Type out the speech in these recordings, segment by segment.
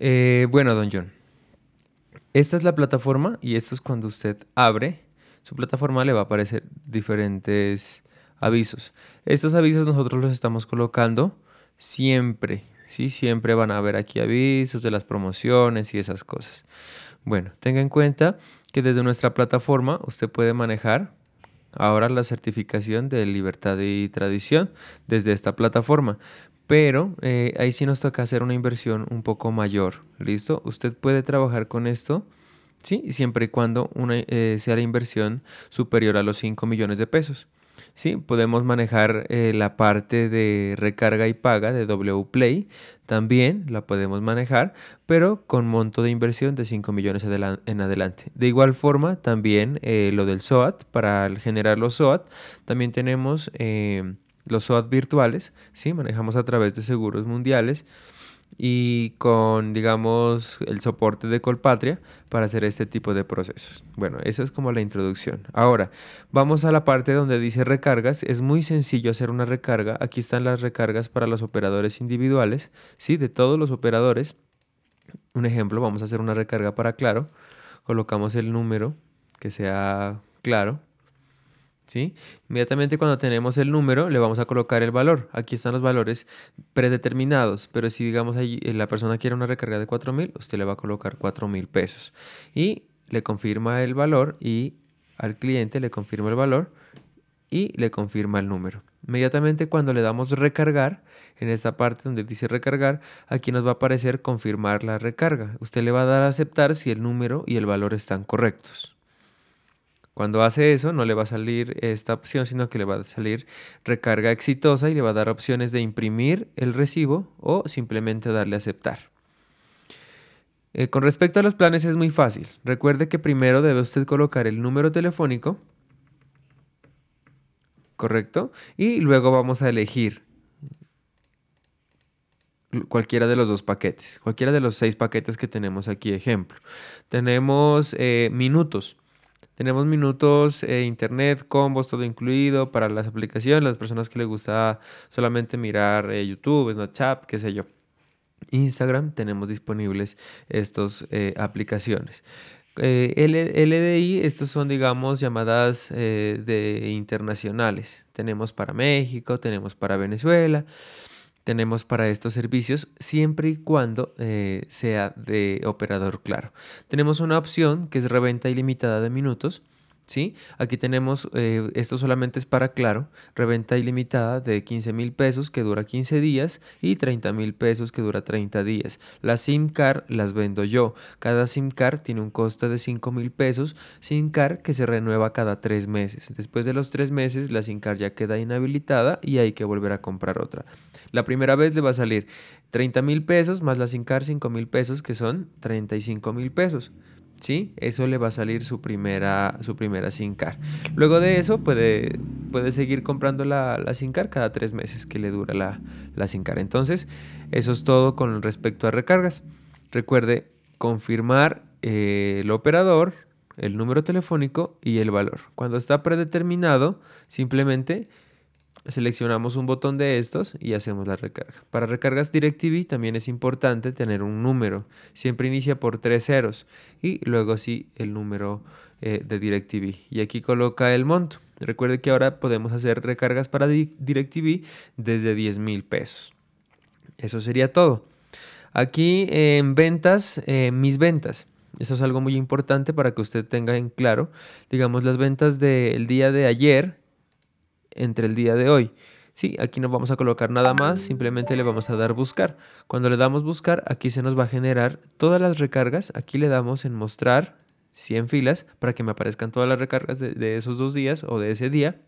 Eh, bueno, don John, esta es la plataforma y esto es cuando usted abre su plataforma le va a aparecer diferentes avisos. Estos avisos nosotros los estamos colocando siempre, ¿sí? Siempre van a haber aquí avisos de las promociones y esas cosas. Bueno, tenga en cuenta que desde nuestra plataforma usted puede manejar ahora la certificación de libertad y tradición desde esta plataforma. Pero eh, ahí sí nos toca hacer una inversión un poco mayor. ¿Listo? Usted puede trabajar con esto. Sí, siempre y cuando una, eh, sea la inversión superior a los 5 millones de pesos. Sí, podemos manejar eh, la parte de recarga y paga de WPlay, también la podemos manejar, pero con monto de inversión de 5 millones en adelante. De igual forma, también eh, lo del SOAT, para generar los SOAT, también tenemos eh, los SOAT virtuales, ¿sí? manejamos a través de seguros mundiales y con, digamos, el soporte de Colpatria para hacer este tipo de procesos. Bueno, esa es como la introducción. Ahora, vamos a la parte donde dice recargas. Es muy sencillo hacer una recarga. Aquí están las recargas para los operadores individuales, ¿sí? De todos los operadores. Un ejemplo, vamos a hacer una recarga para Claro. Colocamos el número que sea claro. Inmediatamente cuando tenemos el número le vamos a colocar el valor. Aquí están los valores predeterminados, pero si digamos ahí eh, la persona quiere una recarga de 4000, usted le va a colocar 4000 pesos y le confirma el valor y al cliente le confirma el valor y le confirma el número. Inmediatamente cuando le damos recargar, en esta parte donde dice recargar, aquí nos va a aparecer confirmar la recarga. Usted le va a dar a aceptar si el número y el valor están correctos. Cuando hace eso, no le va a salir esta opción, sino que le va a salir recarga exitosa y le va a dar opciones de imprimir el recibo o simplemente darle a aceptar. Eh, con respecto a los planes es muy fácil. Recuerde que primero debe usted colocar el número telefónico, ¿correcto? Y luego vamos a elegir cualquiera de los dos paquetes, cualquiera de los seis paquetes que tenemos aquí, ejemplo. Tenemos eh, minutos. Tenemos minutos, eh, internet, combos, todo incluido para las aplicaciones, las personas que les gusta solamente mirar eh, YouTube, Snapchat, qué sé yo. Instagram tenemos disponibles estas eh, aplicaciones. LDI, estos son, digamos, llamadas de internacionales. Tenemos para México, tenemos para Venezuela tenemos para estos servicios siempre y cuando eh, sea de operador claro. Tenemos una opción que es reventa ilimitada de minutos Aquí tenemos, eh, esto solamente es para Claro, reventa ilimitada de 15 mil pesos que dura 15 días y 30 mil pesos que dura 30 días. Las SIM card las vendo yo. Cada SIM card tiene un coste de 5 mil pesos, SIM card que se renueva cada 3 meses. Después de los 3 meses la SIM card ya queda inhabilitada y hay que volver a comprar otra. La primera vez le va a salir 30 mil pesos más la SIM card 5 mil pesos que son 35 mil pesos. Eso le va a salir su primera, su primera SINCAR. Luego de eso puede, puede seguir comprando la, la SINCAR cada tres meses que le dura la, la card Entonces, eso es todo con respecto a recargas. Recuerde confirmar eh, el operador, el número telefónico y el valor. Cuando está predeterminado, simplemente seleccionamos un botón de estos y hacemos la recarga. Para recargas DirecTV también es importante tener un número. Siempre inicia por tres ceros y luego sí el número eh, de DirecTV. Y aquí coloca el monto. Recuerde que ahora podemos hacer recargas para DirecTV desde 10 mil pesos. Eso sería todo. Aquí en ventas, eh, mis ventas. Eso es algo muy importante para que usted tenga en claro. Digamos, las ventas del día de ayer entre el día de hoy. Sí, aquí no vamos a colocar nada más, simplemente le vamos a dar buscar. Cuando le damos buscar, aquí se nos va a generar todas las recargas. Aquí le damos en mostrar 100 filas para que me aparezcan todas las recargas de, esos dos días o de ese día.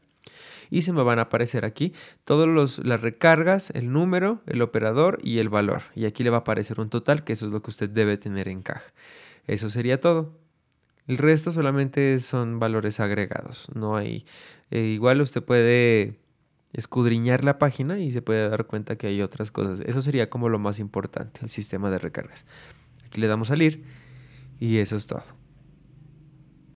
Y se me van a aparecer aquí todas las recargas, el número, el operador y el valor. Y aquí le va a aparecer un total, que eso es lo que usted debe tener en caja. Eso sería todo. El resto solamente son valores agregados. No hay. Eh, igual usted puede escudriñar la página y se puede dar cuenta que hay otras cosas. Eso sería como lo más importante, el sistema de recargas. Aquí le damos salir y eso es todo.